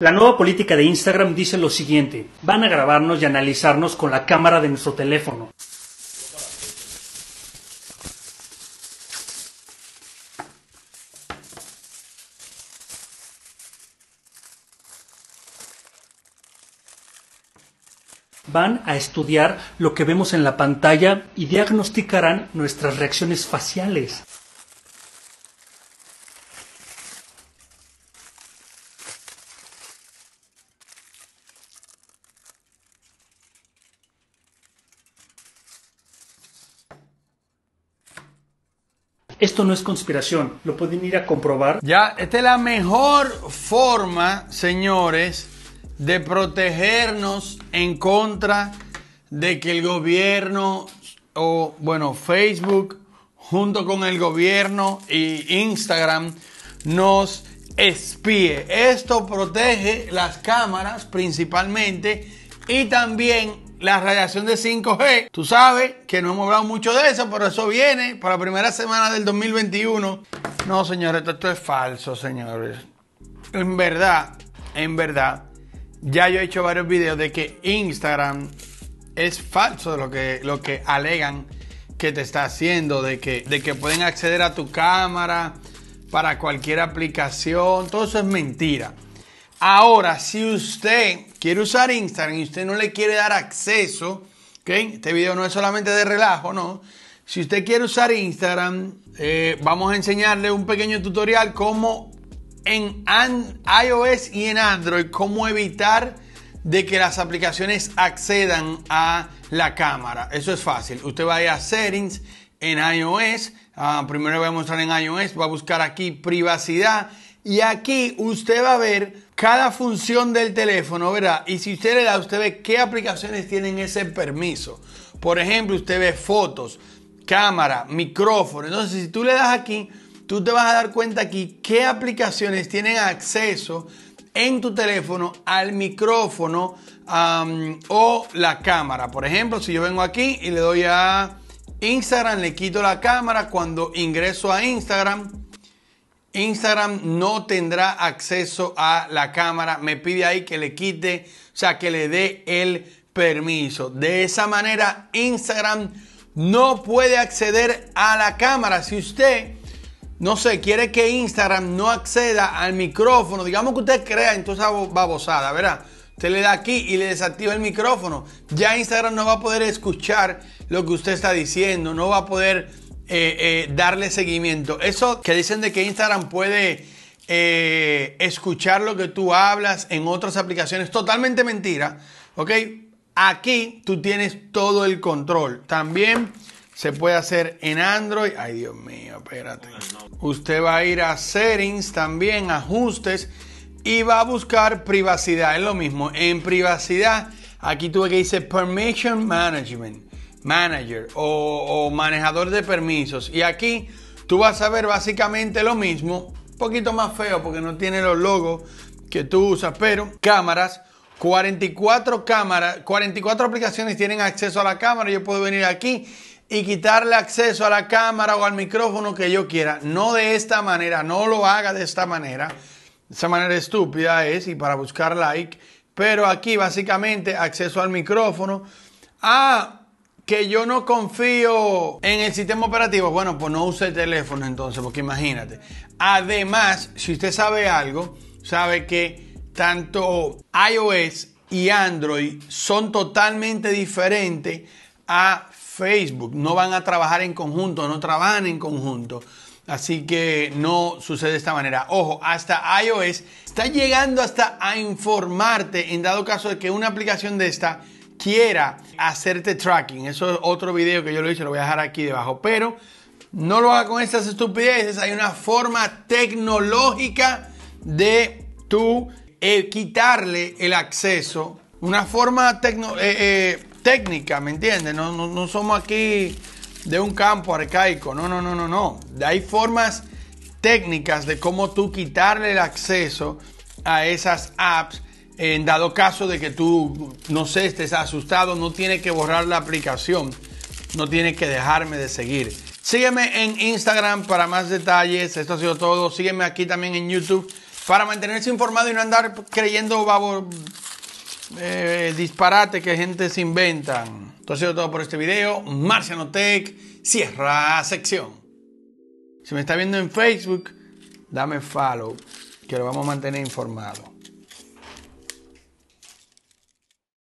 La nueva política de Instagram dice lo siguiente, van a grabarnos y analizarnos con la cámara de nuestro teléfono. Van a estudiar lo que vemos en la pantalla y diagnosticarán nuestras reacciones faciales. Esto no es conspiración, lo pueden ir a comprobar. Ya, esta es la mejor forma, señores, de protegernos en contra de que el gobierno o, bueno, Facebook junto con el gobierno y Instagram nos espíe. Esto protege las cámaras principalmente y también la radiación de 5G. Tú sabes que no hemos hablado mucho de eso, pero eso viene para la primera semana del 2021. No, señores, esto, es falso, señores. En verdad, en verdad, ya yo he hecho varios videos de que Instagram es falso de lo que, lo que alegan que te está haciendo, de que, de que pueden acceder a tu cámara para cualquier aplicación. Todo eso es mentira. Ahora, si usted quiere usar Instagram y usted no le quiere dar acceso, este video no es solamente de relajo, no. Si usted quiere usar Instagram, eh, vamos a enseñarle un pequeño tutorial cómo en iOS y en Android, cómo evitar de que las aplicaciones accedan a la cámara. Eso es fácil. Usted va a ir a Settings en iOS. Primero ah, primero voy a mostrar en iOS. Va a buscar aquí privacidad y aquí usted va a ver cada función del teléfono, ¿verdad? Y si usted le da, usted ve qué aplicaciones tienen ese permiso. Por ejemplo, usted ve fotos, cámara, micrófono. Entonces, si tú le das aquí, tú te vas a dar cuenta aquí qué aplicaciones tienen acceso en tu teléfono al micrófono o la cámara. Por ejemplo, si yo vengo aquí y le doy a Instagram, le quito la cámara. Cuando ingreso a Instagram, Instagram no tendrá acceso a la cámara. Me pide ahí que le quite, o sea, que le dé el permiso. De esa manera, Instagram no puede acceder a la cámara. Si usted, no sé, quiere que Instagram no acceda al micrófono, digamos que usted crea entonces babosada, ¿verdad? Usted le da aquí y le desactiva el micrófono. Ya Instagram no va a poder escuchar lo que usted está diciendo, no va a poder eh, eh, darle seguimiento. Eso que dicen de que Instagram puede eh, escuchar lo que tú hablas en otras aplicaciones, totalmente mentira. ¿Ok? Aquí tú tienes todo el control. También se puede hacer en Android. Ay, Dios mío, espérate. Usted va a ir a settings también, ajustes, y va a buscar privacidad. Es lo mismo. En privacidad, aquí tuve que dice permission management manager o, manejador de permisos. Y aquí tú vas a ver básicamente lo mismo, un poquito más feo porque no tiene los logos que tú usas, pero cámaras. 44 cámaras, 44 aplicaciones tienen acceso a la cámara. Yo puedo venir aquí y quitarle acceso a la cámara o al micrófono que yo quiera. No de esta manera, no lo haga de esta manera. Esa manera estúpida es y para buscar like. Pero aquí básicamente acceso al micrófono, a ah, que yo no confío en el sistema operativo, bueno, pues no use el teléfono entonces, porque imagínate. Además, si usted sabe algo, sabe que tanto iOS y Android son totalmente diferentes a Facebook. No van a trabajar en conjunto, no trabajan en conjunto. Así que no sucede de esta manera. Ojo, hasta iOS está llegando hasta a informarte en dado caso de que una aplicación de esta quiera hacerte tracking. Eso es otro video que yo lo hice, lo voy a dejar aquí debajo. Pero no lo haga con estas estupideces. Hay una forma tecnológica de tú eh, quitarle el acceso. Una forma eh, eh, técnica, ¿me entiendes? No, no somos aquí de un campo arcaico. No, no, no, no, no. Hay formas técnicas de cómo tú quitarle el acceso a esas apps en dado caso de que tú, no sé, estés asustado, no tienes que borrar la aplicación, no tienes que dejarme de seguir. Sígueme en Instagram para más detalles. Esto ha sido todo. Sígueme aquí también en YouTube para mantenerse informado y no andar creyendo babo, eh, disparate que gente se inventa. Esto ha sido todo por este video. Marciano Tech cierra sección. Si me está viendo en Facebook, dame follow, que lo vamos a mantener informado.